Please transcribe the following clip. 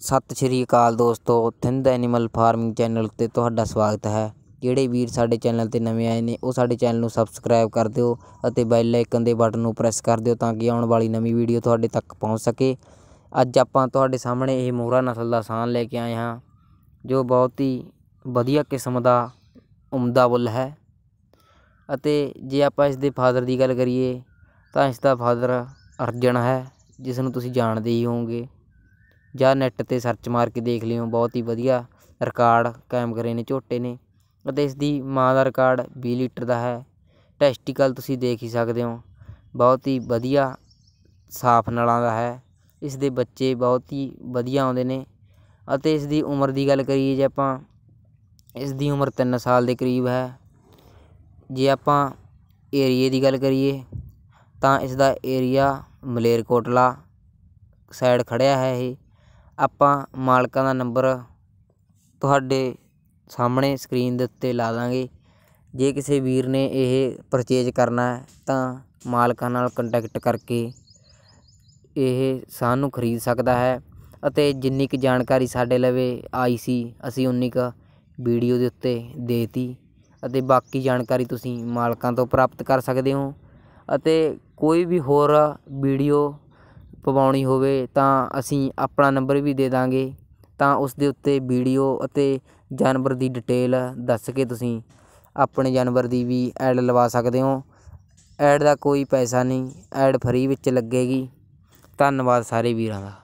ਸਤਿ ਸ਼੍ਰੀ ਅਕਾਲ ਦੋਸਤੋ Thind animal farming channel ਤੇ ਤੁਹਾਡਾ ਸਵਾਗਤ ਹੈ ਜਿਹੜੇ ਵੀਰ ਸਾਡੇ ਚੈਨਲ ਤੇ ਨਵੇਂ ਆਏ ਨੇ ਉਹ ਸਾਡੇ ਚੈਨਲ ਨੂੰ ਸਬਸਕ੍ਰਾਈਬ ਕਰ ਦਿਓ ਅਤੇ ਬੈਲ ਆਈਕਨ ਦੇ ਬਟਨ ਨੂੰ ਪ੍ਰੈਸ ਕਰ ਦਿਓ ਤਾਂ ਕਿ ਆਉਣ ਵਾਲੀ ਨਵੀਂ ਵੀਡੀਓ ਤੁਹਾਡੇ ਤੱਕ ਪਹੁੰਚ ਸਕੇ ਅੱਜ ਆਪਾਂ ਤੁਹਾਡੇ ਸਾਹਮਣੇ ਇਹ ਮੋਹਰਾ ਨਸਲ ਦਾ ਸਾਨ ਲੈ ਕੇ ਆਏ ਹਾਂ ਜੋ ਬਹੁਤ ਹੀ ਵਧੀਆ ਕਿਸਮ ਦਾ ਉਮਦਾ ਬੁੱਲ ਹੈ ਅਤੇ ਜੇ ਆਪਾਂ ਇਸ ਦੇ ਫਾਦਰ ਦੀ ਗੱਲ ਕਰੀਏ ਤਾਂ ਇਸ ਦਾ ਫਾਦਰ ਅਰਜਨ ਹੈ ਜਿਸ ਨੂੰ ਤੁਸੀਂ ਜਾਣਦੇ ਹੀ ਹੋਵੋਗੇ ਜਾਂ ਨੈੱਟ 'ਤੇ ਸਰਚ ਮਾਰ ਕੇ ਦੇਖ ਲਿਓ ਬਹੁਤ ਹੀ ਵਧੀਆ ਰਿਕਾਰਡ ਕਾਇਮ ਕਰੇ ਨੇ ਝੋਟੇ ਨੇ ਅਤੇ ਇਸ ਦੀ ਮਾਂ ਦਾ ਰਿਕਾਰਡ ਵੀਹ ਲੀਟਰ ਦਾ ਹੈ ਟੈਸਟੀਕਲ ਤੁਸੀਂ ਦੇਖ ਹੀ ਸਕਦੇ ਹੋ ਬਹੁਤ ਹੀ ਵਧੀਆ ਸਾਫ ਨਲਾਂ ਦਾ ਹੈ ਇਸ ਦੇ ਬੱਚੇ ਬਹੁਤ ਹੀ ਵਧੀਆ ਆਉਂਦੇ ਨੇ ਅਤੇ ਇਸ ਦੀ ਉਮਰ ਦੀ ਗੱਲ ਕਰੀਏ ਜੇ ਆਪਾਂ ਇਸ ਦੀ ਉਮਰ 3 ਸਾਲ ਦੇ ਕਰੀਬ ਹੈ ਜੇ ਆਪਾਂ ਏਰੀਏ ਦੀ ਗੱਲ ਕਰੀਏ ਤਾਂ ਇਸ ਦਾ ਏਰੀਆ ਮਲੇਰਕੋਟਲਾ ਸਾਈਡ ਖੜਿਆ ਹੈ ਇਹ ਆਪਾਂ ਮਾਲਕਾਂ ਦਾ ਨੰਬਰ ਤੁਹਾਡੇ ਸਾਹਮਣੇ ਸਕਰੀਨ ਦੇ ਉੱਤੇ ਲਾ ਦਾਂਗੇ ਜੇ ਕਿਸੇ ਵੀਰ ਨੇ ਇਹ ਪਰਚੇਜ ਕਰਨਾ ਹੈ ਤਾਂ ਮਾਲਕਾਂ ਨਾਲ ਕੰਟੈਕਟ ਕਰਕੇ ਇਹ ਸਾਨੂੰ ਖਰੀਦ ਸਕਦਾ ਹੈ ਅਤੇ ਜਿੰਨੀ ਕੁ ਜਾਣਕਾਰੀ ਸਾਡੇ ਲਵੇ ਆਈ ਸੀ ਅਸੀਂ ਉਨੀ ਕੁ ਵੀਡੀਓ ਦੇ ਉੱਤੇ ਦੇਤੀ ਅਤੇ ਬਾਕੀ ਜਾਣਕਾਰੀ ਤੁਸੀਂ ਮਾਲਕਾਂ ਤੋਂ ਪ੍ਰਾਪਤ ਕਰ ਸਕਦੇ ਹੋ ਅਤੇ ਕੋਈ ਵੀ ਹੋਰ ਵੀਡੀਓ ਪਵਾਉਣੀ ਹੋਵੇ ਤਾਂ ਅਸੀਂ ਆਪਣਾ ਨੰਬਰ ਵੀ ਦੇ ਦਾਂਗੇ ਤਾਂ ਉਸ ਦੇ ਉੱਤੇ ਵੀਡੀਓ ਅਤੇ ਜਾਨਵਰ ਦੀ ਡਿਟੇਲ ਦੱਸ ਕੇ ਤੁਸੀਂ ਆਪਣੇ ਜਾਨਵਰ ਦੀ ਵੀ ਐਡ ਲਵਾ ਸਕਦੇ ਹੋ ਐਡ ਦਾ ਕੋਈ ਪੈਸਾ ਨਹੀਂ ਐਡ ਫਰੀ ਵਿੱਚ ਲੱਗੇਗੀ ਧੰਨਵਾਦ ਸਾਰੇ ਵੀਰਾਂ ਦਾ